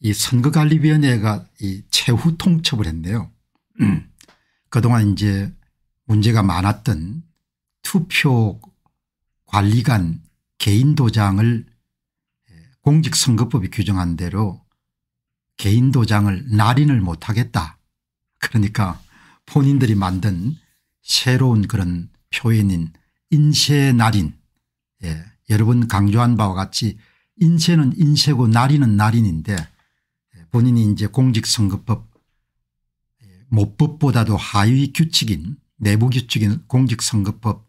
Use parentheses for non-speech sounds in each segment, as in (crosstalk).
이 선거관리위원회가 이 최후 통첩을 했네요. 음. 그동안 이제 문제가 많았던 투표 관리관 개인 도장을 공직선거법이 규정한 대로 개인 도장을 날인을 못하겠다. 그러니까 본인들이 만든 새로운 그런 표현인 인쇄 날인 예, 여러 분 강조한 바와 같이 인체는 인체고 날인은 날인인데 본인이 이제 공직선거법 모법보다도 하위 규칙인 내부 규칙인 공직선거법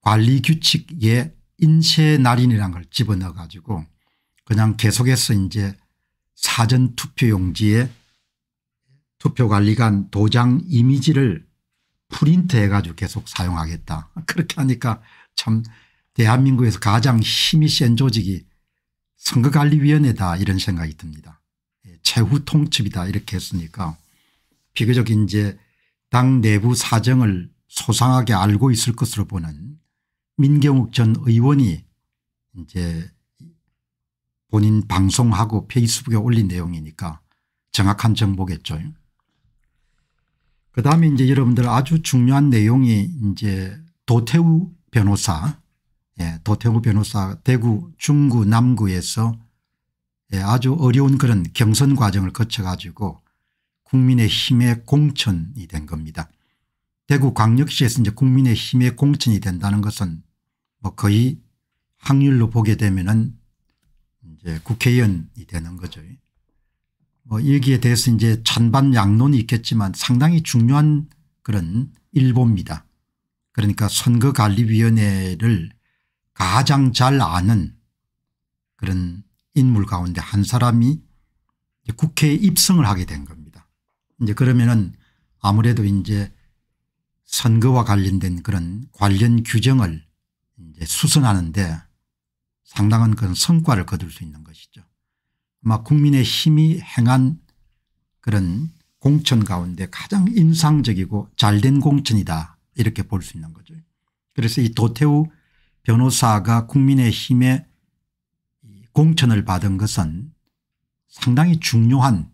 관리 규칙에 인체 날인이라는 걸 집어넣어 가지고 그냥 계속해서 이제 사전 투표용지에 투표관리관 도장 이미지를 프린트해 가지고 계속 사용하겠다. (laughs) 그렇게 하니까 참 대한민국에서 가장 힘이 센 조직이 선거관리위원회다 이런 생각이 듭니다. 예, 최후 통첩이다 이렇게 했으니까 비교적 이제 당 내부 사정을 소상하게 알고 있을 것으로 보는 민경욱 전 의원이 이제 본인 방송하고 페이스북에 올린 내용이니까 정확한 정보겠죠. 그다음에 이제 여러분들 아주 중요한 내용이 이제 도태우 변호사 예, 도태구 변호사 대구 중구 남구에서 예, 아주 어려운 그런 경선 과정을 거쳐 가지고 국민의힘의 공천이 된 겁니다. 대구 광역시에서 이제 국민의힘의 공천이 된다는 것은 뭐 거의 확률로 보게 되면은 이제 국회의원이 되는 거죠. 뭐 여기에 대해서 이제 찬반 양론이 있겠지만 상당히 중요한 그런 일보입니다. 그러니까 선거관리위원회를 가장 잘 아는 그런 인물 가운데 한 사람이 국회에 입성을 하게 된 겁니다. 이제 그러면은 아무래도 이제 선거와 관련된 그런 관련 규정을 이제 수선하는데 상당한 그런 성과를 거둘 수 있는 것이죠. 아마 국민의 힘이 행한 그런 공천 가운데 가장 인상적이고 잘 된 공천이다 이렇게 볼 수 있는 거죠. 그래서 이 도태우 변호사가 국민의힘에 공천을 받은 것은 상당히 중요한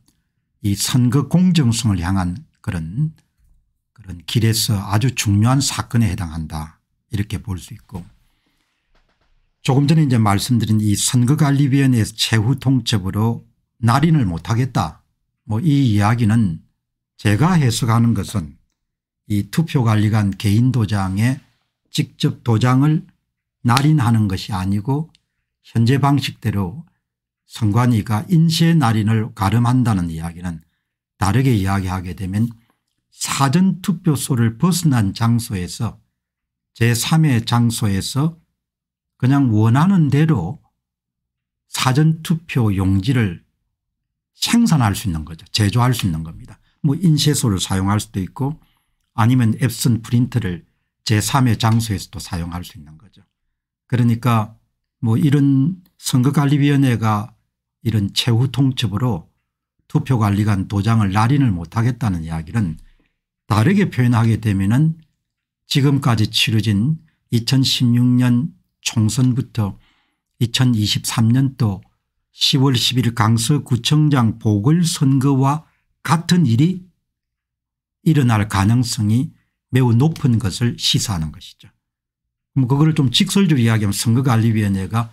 이 선거 공정성을 향한 그런 그런 길에서 아주 중요한 사건에 해당한다 이렇게 볼 수 있고 조금 전에 이제 말씀드린 이 선거관리위원회에서 최후 통첩으로 날인을 못하겠다 뭐 이 이야기는 제가 해석하는 것은 이 투표관리관 개인 도장에 직접 도장을 날인하는 것이 아니고 현재 방식대로 선관위가 인쇄 날인을 가름한다는 이야기는 다르게 이야기하게 되면 사전투표소를 벗어난 장소에서 제3의 장소에서 그냥 원하는 대로 사전투표 용지를 생산할 수 있는 거죠. 제조할 수 있는 겁니다. 뭐 인쇄소를 사용할 수도 있고 아니면 앱슨 프린트를 제3의 장소에서도 사용할 수 있는 거죠. 그러니까 뭐 이런 선거관리위원회가 이런 최후 통첩으로 투표관리관 도장을 날인을 못하겠다는 이야기는 다르게 표현하게 되면 은 지금까지 치러진 2016년 총선부터 2023년도 10월 10일 강서구청장 보궐선거와 같은 일이 일어날 가능성이 매우 높은 것을 시사하는 것이죠. 뭐 그거를 좀 직설적으로 이야기하면 선거관리위원회가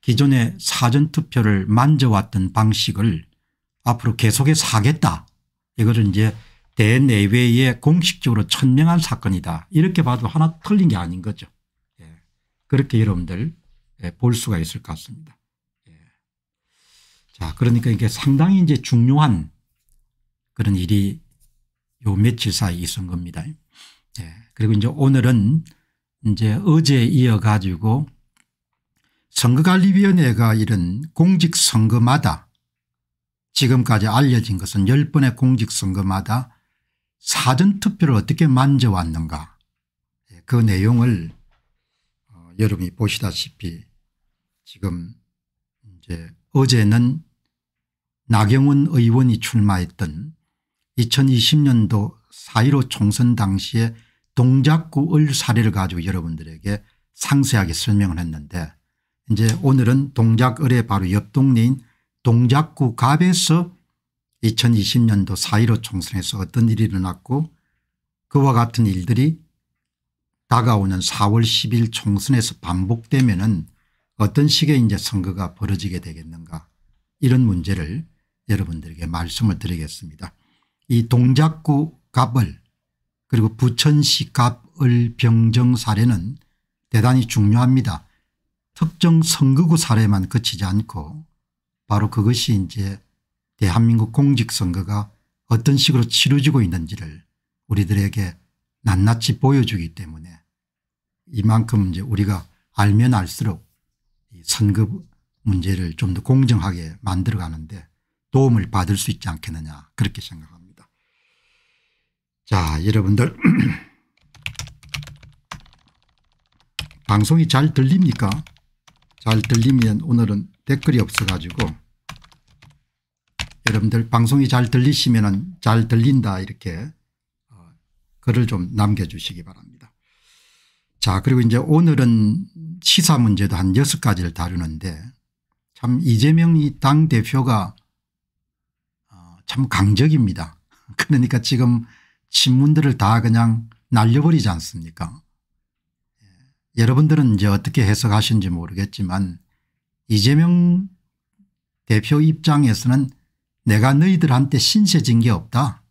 기존의 사전투표를 만져왔던 방식을 앞으로 계속해서 하겠다. 이거를 이제 대내외에 공식적으로 천명한 사건이다. 이렇게 봐도 하나 틀린 게 아닌 거죠. 예. 그렇게 여러분들 예. 볼 수가 있을 것 같습니다. 예. 자, 그러니까 이게 상당히 이제 중요한 그런 일이 요 며칠 사이 있은 겁니다. 예. 그리고 이제 오늘은 이제 어제 이어가지고 선거관리위원회가 이런 공직선거마다 지금까지 알려진 것은 10번의 공직선거마다 사전투표를 어떻게 만져왔는가 예, 그 내용을 어, 여러분이 보시다시피 지금 이제 어제는 나경원 의원이 출마했던 2020년도 4.15 총선 당시에 동작구의 사례를 가지고 여러분들에게 상세하게 설명을 했는데 이제 오늘은 동작을의 바로 옆 동네인 동작구 갑에서 2020년도 4.15 총선에서 어떤 일이 일어났고 그와 같은 일들이 다가오는 4월 10일 총선에서 반복되면 은 어떤 식의 이제 선거가 벌어지게 되겠는가 이런 문제를 여러분들에게 말씀을 드리겠습니다. 이 동작구 갑을 그리고 부천시 갑을 병정 사례는 대단히 중요합니다. 특정 선거구 사례만 그치지 않고 바로 그것이 이제 대한민국 공직선거가 어떤 식으로 치러지고 있는지를 우리들에게 낱낱이 보여주기 때문에 이만큼 이제 우리가 알면 알수록 선거 문제를 좀 더 공정하게 만들어가는데 도움을 받을 수 있지 않겠느냐 그렇게 생각합니다. 자 여러분들 (clears throat) 방송이 잘 들립니까? 잘 들리면 오늘은 댓글이 없어가지고 여러분들 방송이 잘 들리시면 잘 들린다 이렇게 어, 글을 좀 남겨주시기 바랍니다. 자 그리고 이제 오늘은 시사 문제도 한 6가지를 다루는데 참 이재명이 당대표가 어, 참 강적입니다. (laughs) 그러니까 지금 신문들을 다 그냥 날려버리지 않습니까 예. 여러분들은 이제 어떻게 해석하신지 모르겠지만 이재명 대표 입장에서는 내가 너희들한테 신세 진게 없다.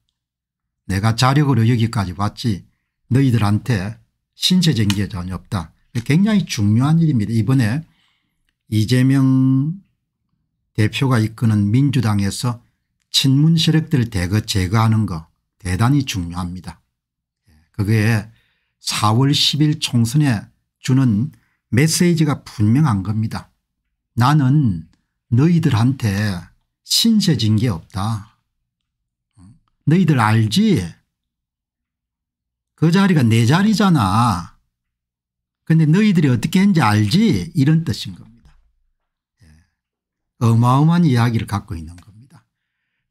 내가 자력으로 여기까지 왔지 너희들한테 신세 진게 전혀 없다. 굉장히 중요한 일입니다. 이번에 이재명 대표가 이끄는 민주당에서 친문 세력들 대거 제거하는 것 대단히 중요합니다. 그게 4월 10일 총선에 주는 메시지가 분명한 겁니다. 나는 너희들한테 신세진 게 없다. 너희들 알지? 그 자리가 내 자리잖아. 근데 너희들이 어떻게 했는지 알지? 이런 뜻인 겁니다. 예. 어마어마한 이야기를 갖고 있는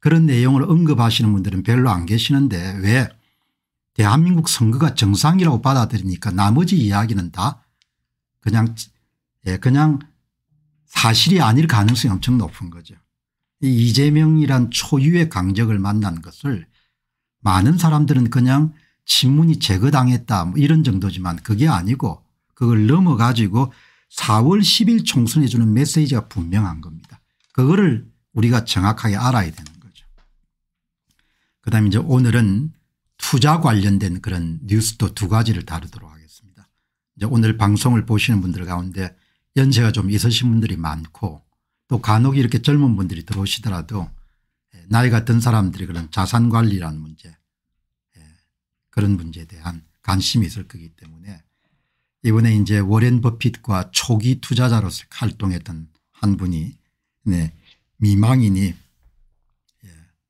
그런 내용을 언급하시는 분들은 별로 안 계시는데 왜 대한민국 선거가 정상이라고 받아들이니까 나머지 이야기는 다 그냥 예 그냥 사실이 아닐 가능성이 엄청 높은 거죠. 이 이재명이란 초유의 강적을 만난 것을 많은 사람들은 그냥 친문이 제거당했다 뭐 이런 정도지만 그게 아니고 그걸 넘어 가지고 4월 10일 총선에 주는 메시지가 분명한 겁니다. 그거를 우리가 정확하게 알아야 되다 그다음에 이제 오늘은 투자 관련된 그런 뉴스도 두 가지를 다루도록 하겠습니다. 이제 오늘 방송을 보시는 분들 가운데 연세가 좀 있으신 분들이 많고 또 간혹 이렇게 젊은 분들이 들어오시더라도 예, 나이가 든 사람들이 그런 자산 관리라는 문제 예, 그런 문제에 대한 관심이 있을 거기 때문에 이번에 이제 워렌 버핏과 초기 투자자로서 활동했던 한 분이 네, 미망인이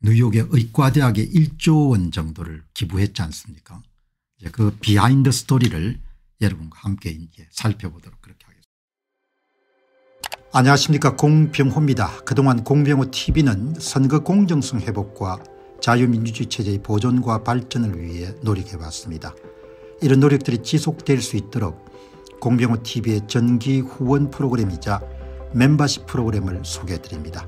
뉴욕의 의과대학에 1조 원 정도를 기부했지 않습니까 이제 그 비하인드 스토리를 여러분과 함께 이제 살펴보도록 그렇게 하겠습니다. 안녕하십니까 공병호입니다. 그동안 공병호 tv는 선거 공정성 회복과 자유민주주의 체제의 보존과 발전을 위해 노력해왔습니다. 이런 노력들이 지속될 수 있도록 공병호 tv의 전기 후원 프로그램이자 멤버십 프로그램을 소개해드립니다.